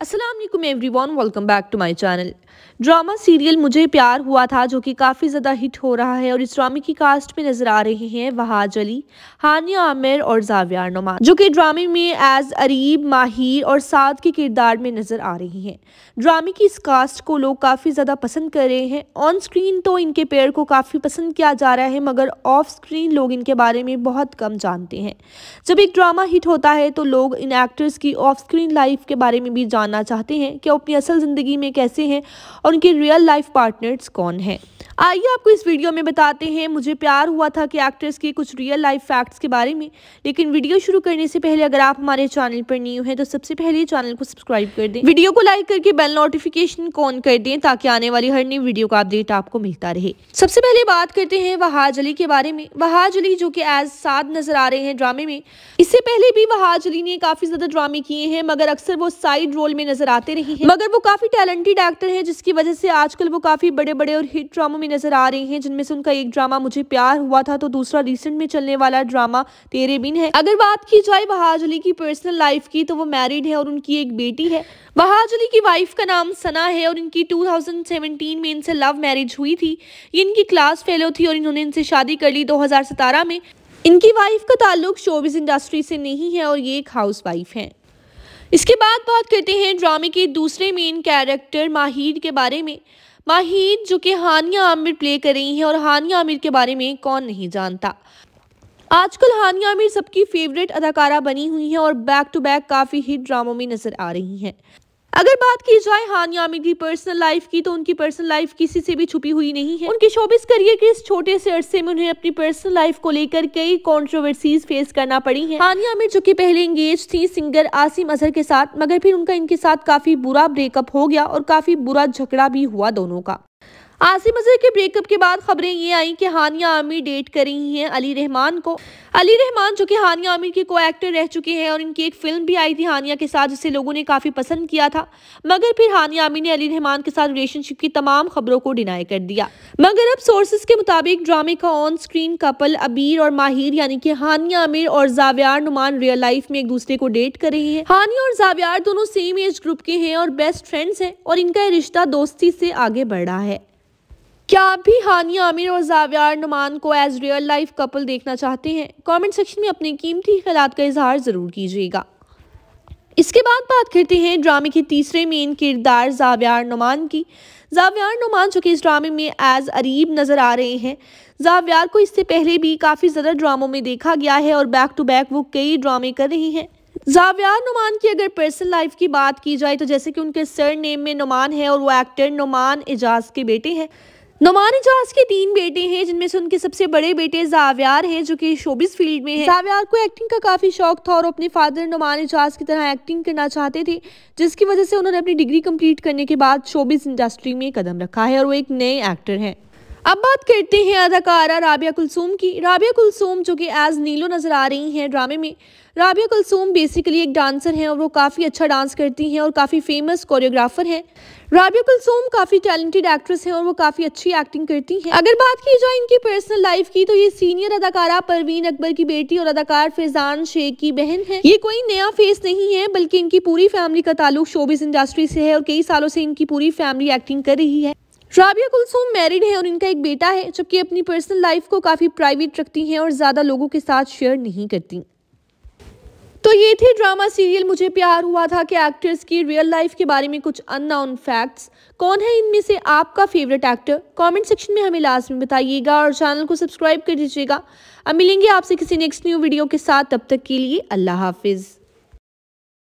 Aslam everyone welcome back to my channel drama serial मुझे प्यार हुआ था जो कि काफ़ी ज़्यादा हिट हो रहा है और इस ड्रामे की कास्ट में नज़र आ रहे हैं वहाज अली हानिया आमिर और जावियार नुमा जो कि ड्रामे में एज अरीब माहिर और साद के किरदार में नज़र आ रही हैं ड्रामे की इस कास्ट को लोग काफ़ी ज़्यादा पसंद कर रहे हैं ऑन स्क्रीन तो इनके पेड़ को काफ़ी पसंद किया जा रहा है मगर ऑफ स्क्रीन लोग इनके बारे में बहुत कम जानते हैं जब एक ड्रामा हिट होता है तो लोग इन एक्टर्स की ऑफ स्क्रीन लाइफ के बारे में भी जान जानना चाहते हैं कि वो अपनी असल ज़िंदगी में कैसे हैं और उनके रियल लाइफ पार्टनर्स कौन हैं आइए आपको इस वीडियो में बताते हैं मुझे प्यार हुआ था कि एक्ट्रेस के कुछ रियल लाइफ फैक्ट्स के बारे में लेकिन वीडियो शुरू करने से पहले अगर आप हमारे चैनल पर न्यू हैं तो सबसे पहले चैनल को सब्सक्राइब कर दें वीडियो को लाइक करके बेल नोटिफिकेशन ऑन कर दें ताकि आने वाली हर नई वीडियो का अपडेट आपको मिलता रहे सबसे पहले बात करते हैं वहाज अली के बारे में वहाज अली जो कि एज साद नजर आ रहे हैं ड्रामे में इससे पहले भी वहाज अली ने काफी ज्यादा ड्रामे किए हैं मगर अक्सर वो साइड रोल में नजर आते रहे हैं मगर वो काफी टैलेंटेड एक्टर है जिसकी वजह से आजकल वो काफी बड़े बड़े और हिट ड्रामो में भी नजर आ रही हैं जिनमें से उनका एक ड्रामा मुझे प्यार हुआ था तो दूसरा रिसेंट में चलने वाला ड्रामा तेरे बिन है अगर बात की जाए बहाज अली की पर्सनल लाइफ की तो वो मैरिड है और उनकी एक बेटी है बहाज अली की वाइफ का नाम सना है और इनकी टू में इनसे लव मैरिज हुई थी इनकी क्लास फेलो थी और इन्होंने इनसे शादी कर ली दो में इनकी वाइफ का ताल्लुक शोबिस इंडस्ट्री से नहीं है और ये एक हाउस वाइफ है इसके बाद बात करते हैं ड्रामे के दूसरे मेन कैरेक्टर माहिर के बारे में माहिद जो कि हानिया आमिर प्ले कर रही हैं और हानिया आमिर के बारे में कौन नहीं जानता आजकल हानिया आमिर सबकी फेवरेट अदाकारा बनी हुई हैं और बैक टू बैक काफ़ी हिट ड्रामों में नजर आ रही हैं अगर बात की जाए हानिया की पर्सनल लाइफ की तो उनकी पर्सनल लाइफ किसी से भी छुपी हुई नहीं है उनके शोबिस करियर के इस छोटे से अरसे में उन्हें अपनी पर्सनल लाइफ को लेकर कई कंट्रोवर्सीज फेस करना पड़ी है हानिया आमिर जो कि पहले इंगेज थी सिंगर आसिम अजहर के साथ मगर फिर उनका इनके साथ काफी बुरा ब्रेकअप हो गया और काफी बुरा झगड़ा भी हुआ दोनों का आसिम अजहर के ब्रेकअप के बाद खबरें ये आई कि हानिया आमिर डेट कर रही हैं अली रहमान को अली रहमान जो कि हानिया आमिर के को एक्टर रह चुके हैं और इनकी एक फिल्म भी आई थी हानिया के साथ जिसे लोगों ने काफ़ी पसंद किया था मगर फिर हानिया आमिर ने अली रहमान के साथ रिलेशनशिप की तमाम खबरों को डिनाई कर दिया मगर अब सोर्सेज के मुताबिक ड्रामे का ऑन स्क्रीन कपल अबीर और माहिर यानी कि हानिया आमिर और जावियार नुमान रियल लाइफ में एक दूसरे को डेट कर रही है हानिया और जावियार दोनों सेम एज ग्रुप के हैं और बेस्ट फ्रेंड्स हैं और इनका रिश्ता दोस्ती से आगे बढ़ रहा है क्या आप भी हानिया आमिर और जावियार नुमान को एज रियल लाइफ कपल देखना चाहते हैं कमेंट सेक्शन में अपने कीमती ख्याल का इजहार ज़रूर कीजिएगा इसके बाद बात करते हैं ड्रामे के तीसरे मेन किरदार जावियार नुमान की जावियार नुमान जो कि इस ड्रामे में एज अरीब नज़र आ रहे हैं जावियार को इससे पहले भी काफ़ी ज़्यादा ड्रामों में देखा गया है और बैक टू बैक वो कई ड्रामे कर रहे हैं जावियार नुमान की अगर पर्सनल लाइफ की बात की जाए तो जैसे कि उनके सर नेम में नुमान है और वो एक्टर नुमान एजाज के बेटे हैं नुमान एजाज के तीन बेटे हैं जिनमें से उनके सबसे बड़े बेटे जाव्यार हैं जो कि शोबिस फील्ड में है जाव्यार को एक्टिंग का काफ़ी शौक था और अपने फादर नुमान एजाज की तरह एक्टिंग करना चाहते थे जिसकी वजह से उन्होंने अपनी डिग्री कंप्लीट करने के बाद शोबिस इंडस्ट्री में कदम रखा है और वो एक नए एक्टर हैं अब बात करते हैं अदाकारा राबिया कुलसूम की राबिया कुलसूम जो कि एज नीलो नज़र आ रही हैं ड्रामे में राबिया कुलसूम बेसिकली एक डांसर हैं और वो काफ़ी अच्छा डांस करती हैं और काफ़ी फेमस कोरियोग्राफर हैं राबिया कुलसूम काफ़ी टैलेंटेड एक्ट्रेस हैं और वो काफ़ी अच्छी एक्टिंग करती हैं अगर बात की जाए इनकी पर्सनल लाइफ की तो ये सीनियर अदाकारा परवीन अकबर की बेटी और अदाकार फैजान शेख की बहन है ये कोई नया फेस नहीं है बल्कि इनकी पूरी फैमिली का ताल्लुक शोबिस इंडस्ट्री से है और कई सालों से इनकी पूरी फैमिली एक्टिंग कर रही है राबिया कुलसूम मैरिड है और इनका एक बेटा है जबकि अपनी पर्सनल लाइफ को काफ़ी प्राइवेट रखती हैं और ज़्यादा लोगों के साथ शेयर नहीं करती तो ये थी ड्रामा सीरियल मुझे प्यार हुआ था कि एक्टर्स की रियल लाइफ के बारे में कुछ अननाउन फैक्ट्स कौन है इनमें से आपका फेवरेट एक्टर कमेंट सेक्शन में हमें लाजमी बताइएगा और चैनल को सब्सक्राइब कर दीजिएगा अब मिलेंगे आपसे किसी नेक्स्ट न्यू वीडियो के साथ तब तक के लिए अल्लाह हाफिज़